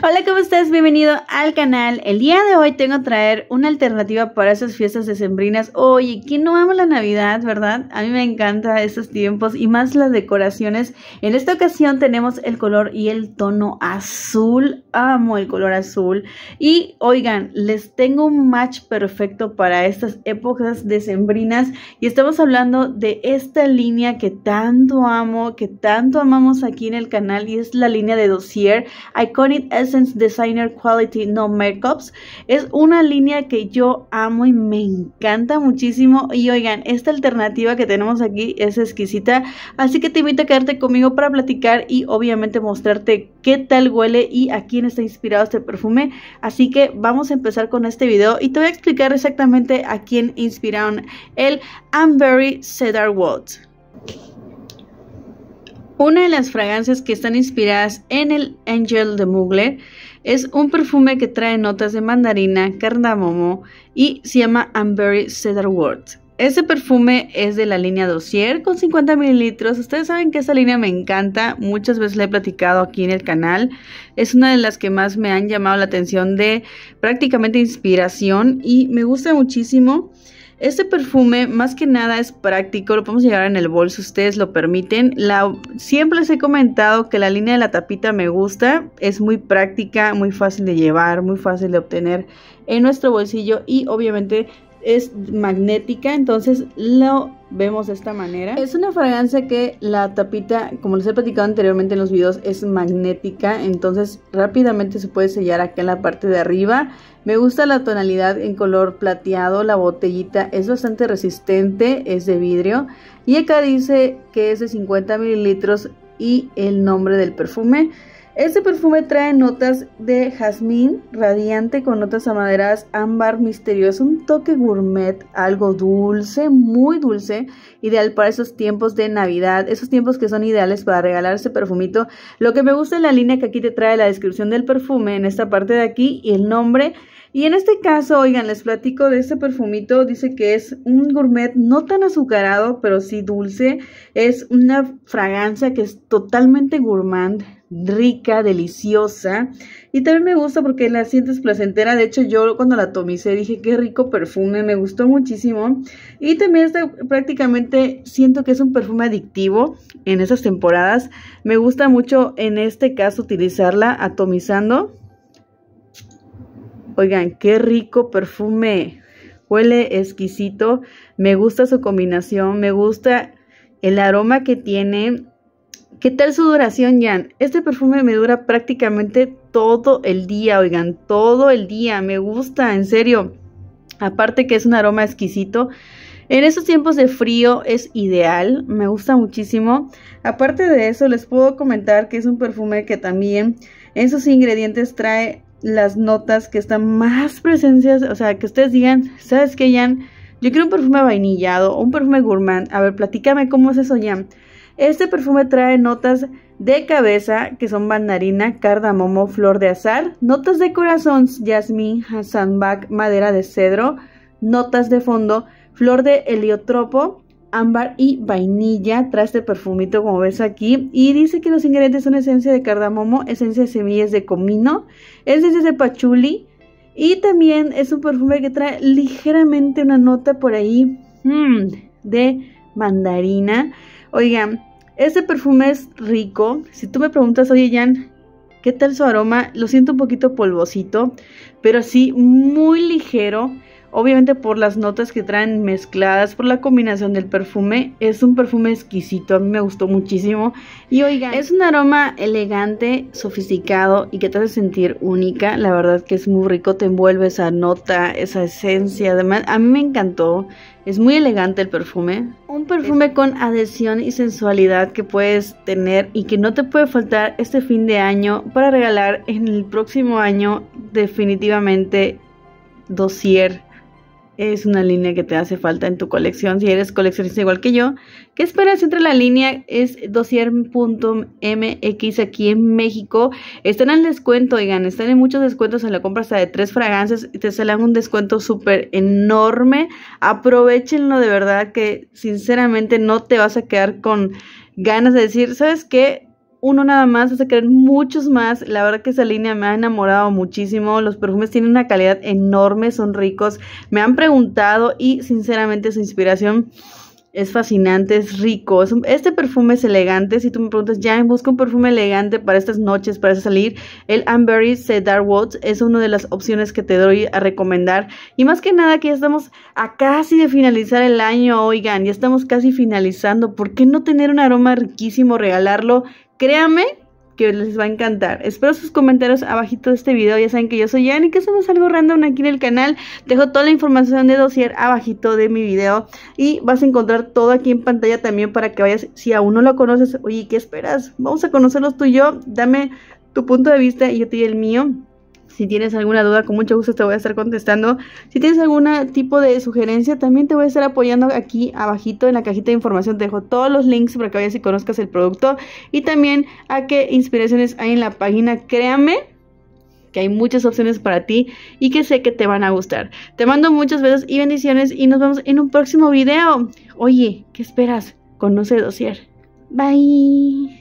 Hola, ¿cómo estás? Bienvenido al canal. El día de hoy tengo que traer una alternativa para esas fiestas decembrinas. Oye, ¿quién no ama la Navidad, verdad? A mí me encantan estos tiempos y más las decoraciones. En esta ocasión tenemos el color y el tono azul. Amo el color azul. Y oigan, les tengo un match perfecto para estas épocas decembrinas y estamos hablando de esta línea que tanto amo, que tanto amamos aquí en el canal y es la línea de dossier Iconic Essence Designer Quality No Makeups. Es una línea que yo amo y me encanta muchísimo. Y oigan, esta alternativa que tenemos aquí es exquisita. Así que te invito a quedarte conmigo para platicar y obviamente mostrarte qué tal huele y a quién está inspirado este perfume. Así que vamos a empezar con este video y te voy a explicar exactamente a quién inspiraron el Amberry Cedar Wood. Una de las fragancias que están inspiradas en el Angel de Mugler es un perfume que trae notas de mandarina, cardamomo y se llama Amberry World. Este perfume es de la línea Dossier con 50 mililitros. Ustedes saben que esa línea me encanta, muchas veces la he platicado aquí en el canal. Es una de las que más me han llamado la atención de prácticamente inspiración y me gusta muchísimo. Este perfume más que nada es práctico, lo podemos llevar en el bolso, ustedes lo permiten. siempre les he comentado que la línea de la tapita me gusta, es muy práctica, muy fácil de llevar, muy fácil de obtener en nuestro bolsillo y obviamente es magnética, entonces lo vemos de esta manera. Es una fragancia que la tapita, como les he platicado anteriormente en los videos, es magnética, entonces rápidamente se puede sellar aquí en la parte de arriba. Me gusta la tonalidad en color plateado, la botellita es bastante resistente, es de vidrio. Y acá dice que es de 50 mililitros y el nombre del perfume. Este perfume trae notas de jazmín radiante con notas amaderadas, ámbar misterioso, un toque gourmet, algo dulce, muy dulce, ideal para esos tiempos de Navidad, esos tiempos que son ideales para regalar ese perfumito. Lo que me gusta es la línea que aquí te trae la descripción del perfume en esta parte de aquí y el nombre. Y en este caso, oigan, les platico de este perfumito, dice que es un gourmet no tan azucarado, pero sí dulce, es una fragancia que es totalmente gourmand rica, deliciosa. Y también me gusta porque la sientes placentera. De hecho, yo cuando la atomicé dije, qué rico perfume, me gustó muchísimo. Y también prácticamente siento que es un perfume adictivo en esas temporadas. Me gusta mucho en este caso utilizarla atomizando. Oigan, qué rico perfume. Huele exquisito. Me gusta su combinación, me gusta el aroma que tiene ¿Qué tal su duración, Jan? Este perfume me dura prácticamente todo el día, oigan, todo el día. Me gusta, en serio. Aparte que es un aroma exquisito. En estos tiempos de frío es ideal, me gusta muchísimo. Aparte de eso, les puedo comentar que es un perfume que también en sus ingredientes trae las notas que están más presencias, o sea, que ustedes digan, ¿sabes qué, Jan? Yo quiero un perfume vainillado o un perfume gourmand. A ver, platícame cómo es eso, Jan. Este perfume trae notas de cabeza, que son mandarina, cardamomo, flor de azar, notas de corazón, jazmín, sandbag, madera de cedro, notas de fondo, flor de heliotropo, ámbar y vainilla, Trae este perfumito como ves aquí. Y dice que los ingredientes son esencia de cardamomo, esencia de semillas de comino, esencia de pachuli. Y también es un perfume que trae ligeramente una nota por ahí mm, de mandarina. Oigan, este perfume es rico. Si tú me preguntas, oye Jan, ¿qué tal su aroma? Lo siento un poquito polvosito, pero así muy ligero Obviamente por las notas que traen mezcladas, por la combinación del perfume, es un perfume exquisito, a mí me gustó muchísimo. Y oigan, es un aroma elegante, sofisticado y que te hace sentir única, la verdad que es muy rico, te envuelve esa nota, esa esencia, además a mí me encantó, es muy elegante el perfume. Un perfume con adhesión y sensualidad que puedes tener y que no te puede faltar este fin de año para regalar en el próximo año definitivamente dosier es una línea que te hace falta en tu colección. Si eres coleccionista igual que yo, ¿qué esperas entre la línea? Es dosier.mx aquí en México. Están al descuento, oigan, están en muchos descuentos en la compra hasta de tres fragancias. Te salen un descuento súper enorme. Aprovechenlo de verdad que sinceramente no te vas a quedar con ganas de decir, ¿sabes qué? uno nada más, vas a muchos más. La verdad que esa línea me ha enamorado muchísimo. Los perfumes tienen una calidad enorme, son ricos. Me han preguntado y sinceramente su inspiración es fascinante, es rico. Este perfume es elegante. Si tú me preguntas, ya busco un perfume elegante para estas noches, para salir, el Amberry Cedar Woods es una de las opciones que te doy a recomendar. Y más que nada, que ya estamos a casi de finalizar el año, oigan, ya estamos casi finalizando. ¿Por qué no tener un aroma riquísimo, regalarlo? Créame que les va a encantar. Espero sus comentarios abajito de este video. Ya saben que yo soy Jan que somos algo random aquí en el canal. Dejo toda la información de dossier abajito de mi video. Y vas a encontrar todo aquí en pantalla también para que vayas. Si aún no lo conoces, oye, ¿qué esperas? Vamos a conocerlos tú y yo. Dame tu punto de vista y yo te doy el mío. Si tienes alguna duda, con mucho gusto te voy a estar contestando. Si tienes algún tipo de sugerencia, también te voy a estar apoyando aquí abajito en la cajita de información. Te dejo todos los links para que vayas y conozcas el producto. Y también a qué inspiraciones hay en la página. Créame que hay muchas opciones para ti y que sé que te van a gustar. Te mando muchos besos y bendiciones y nos vemos en un próximo video. Oye, ¿qué esperas? Conoce Dosier. Bye.